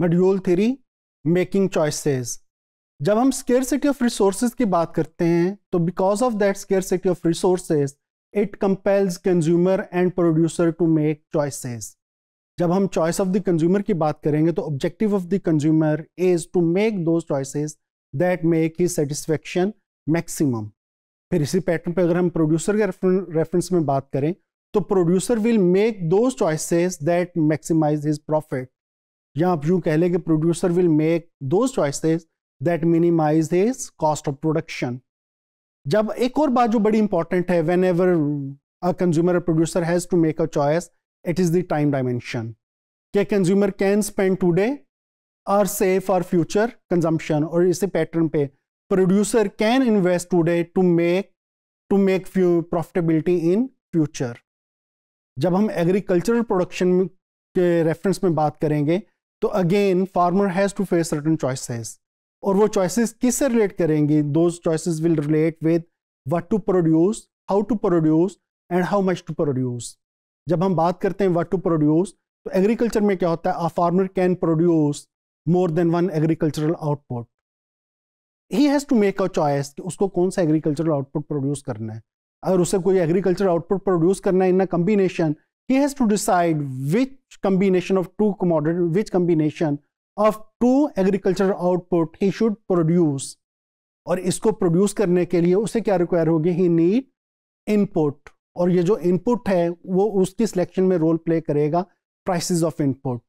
Module three making choices जब हम scarcity of resources की बात करते हैं तो because of that scarcity of resources it compels consumer and producer to make choices जब हम चॉइस ऑफ द कंज्यूमर की बात करेंगे तो objective of the consumer is to make those choices that make he satisfaction maximum फिर इसी pattern पर अगर हम प्रोड्यूसर के रेफरेंस में बात करें तो producer will make those choices that maximize his profit या आप यूं कह लें कि producer will make those choices that minimize his cost of production जब एक और बात जो बड़ी इंपॉर्टेंट है when ever a consumer producer has to make a choice it is the time dimension के consumer can spend today or save for future consumption और इसी पैटर्न पे producer can invest today to make to make few profitability in future जब हम agricultural production के reference में बात करेंगे तो again farmer has to face certain choices और वो चॉइसेस किससे रिलेट करेंगी those choices will relate with what to produce how to produce and how much to produce जब हम बात करते हैं व्हाट टू प्रोड्यूस तो एग्रीकल्चर में क्या होता है a farmer can produce more than one agricultural output he has to make a choice कि उसको कौन सा एग्रीकल्चरल आउटपुट प्रोड्यूस करना है अगर उसे कोई एग्रीकल्चर आउटपुट प्रोड्यूस करना है in a combination he has to decide which combination of two commodity, which combination of two agricultural output he should produce. और इसको प्रोड्यूस करने के लिए उसे क्या रिक्वायर होगी ही नीड इनपुट और ये जो इनपुट है वो उसकी सिलेक्शन में रोल प्ले करेगा प्राइसेस ऑफ इनपुट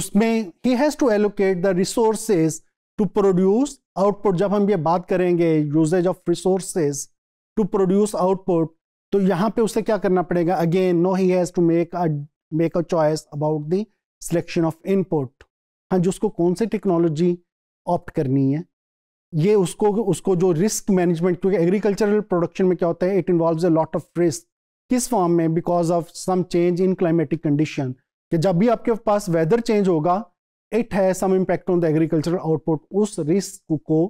उसमें he has to allocate the resources to produce output जब हम ये बात करेंगे usages of resources to produce output तो यहाँ पे उसे क्या करना पड़ेगा again no he has to make a make a choice about the selection of input हाँ जो उसको कौन सी टेक्नोलॉजी ऑप्ट करनी है ये उसको उसको जो रिस्क मैनेजमेंट क्योंकि एग्रीकल्चरल प्रोडक्शन में क्या होता है it involve a lot of risk किस फॉर्म में because of some change in climatic condition कि जब भी आपके पास वेदर चेंज होगा इट है some impact on the agricultural output उस रिस्क को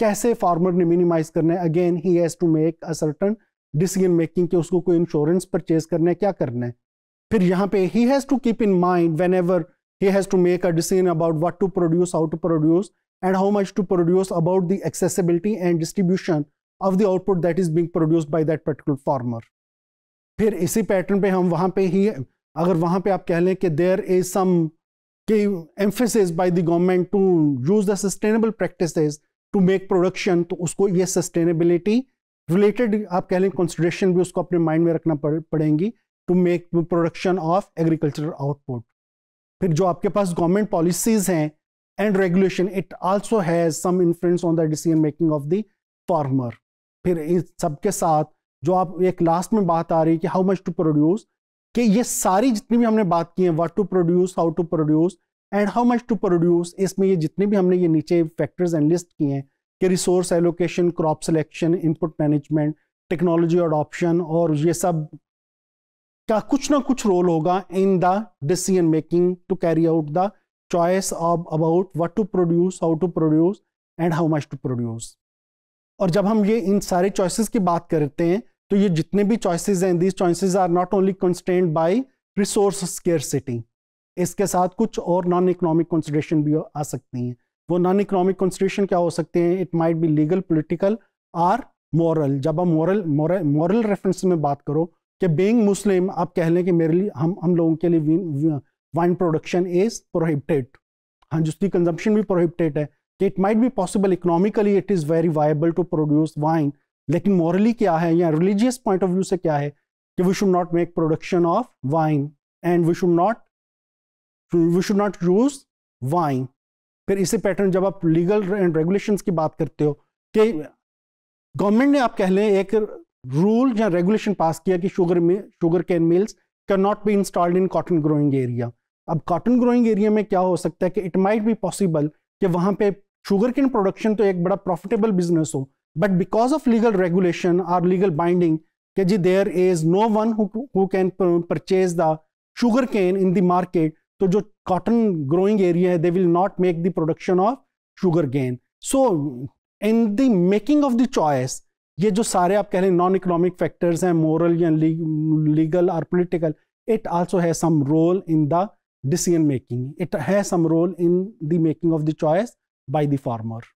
कैसे फार्मर ने मिनिमाइज करना है again he has to make a certain decision making कि उसको कोई इंश्योरेंस परचेज करना है क्या करना है फिर यहाँ पे he has to keep in mind when ever he has to make a decision about what to produce how to produce and how much to produce about the accessibility and distribution of the output that is being produce by that particular farmer फिर इसी pattern पर हम वहाँ पर ही अगर वहाँ पर आप कह लें कि देयर इज सम कि emphasis by the government to use the sustainable practices to make production तो उसको ये सस्टेनेबिलिटी रिलेटेड आप कह लें कंसिड्रेशन भी उसको अपने माइंड में रखना पड़ेंगी to make production of agricultural output फिर जो आपके पास गवर्नमेंट पॉलिसीज हैं and regulation it also has some influence on the decision making of the farmer फिर इन सबके साथ जो आप एक लास्ट में बात आ रही है कि हाउ मच टू प्रोड्यूस कि ये सारी जितनी भी हमने बात की है what to produce how to produce and how much to produce इसमें ये जितने भी हमने ये नीचे फैक्टर्स एंड लिस्ट किए हैं कि resource allocation crop selection input management technology adoption और ये सब का कुछ ना कुछ रोल होगा in the decision making to carry out the choice of about what to produce how to produce and how much to produce और जब हम ये इन सारे चॉइसेस की बात करते हैं तो ये जितने भी चॉइसेस हैं these choices are not only constant by resource scarce इसके साथ कुछ और नॉन इकोनॉमिक कंसिडरेशन भी आ सकती हैं वो नॉन इकोनॉमिक कॉन्स्टिट्यूशन क्या हो सकते हैं it might be legal political or moral जब आप मॉरल मॉरल रेफरेंस में बात करो कि बींग मुस्लिम आप कह लें कि मेरे लिए हम हम लोगों के लिए वाइन प्रोडक्शन इज प्रोहिबिटेड हाँ जिसकी कंजम्पशन भी प्रोहिबिटेड है कि it might be possible economically it is very viable to produce wine लेकिन मॉरली क्या है या रिलीजियस पॉइंट ऑफ व्यू से क्या है कि we should not make production of wine and we should not we should not use wine फिर इसी पैटर्न जब आप लीगल एंड रेगुलेशंस की बात करते हो कि गवर्नमेंट ने आप कह लें एक रूल या रेगुलेशन पास किया कि शुगर में sugar cane mills can not be installed in cotton growing area अब कॉटन ग्रोइंग एरिया में क्या हो सकता है कि इट माइट बी पॉसिबल कि वहाँ पे शुगर कैन प्रोडक्शन तो एक बड़ा प्रॉफिटेबल बिजनेस हो but because of legal regulation और लीगल बाइंडिंग कि जी there is no one who can purchase the sugar cane in the market तो जो कॉटन ग्रोइंग एरिया है they will not make the production of sugar cane so in the making of the choice ये जो सारे आप कह रहे हैं नॉन इकोनॉमिक फैक्टर्स हैं मॉरल या लीगल और political it also has some role in the decision making it has some role in the making of the choice by the farmer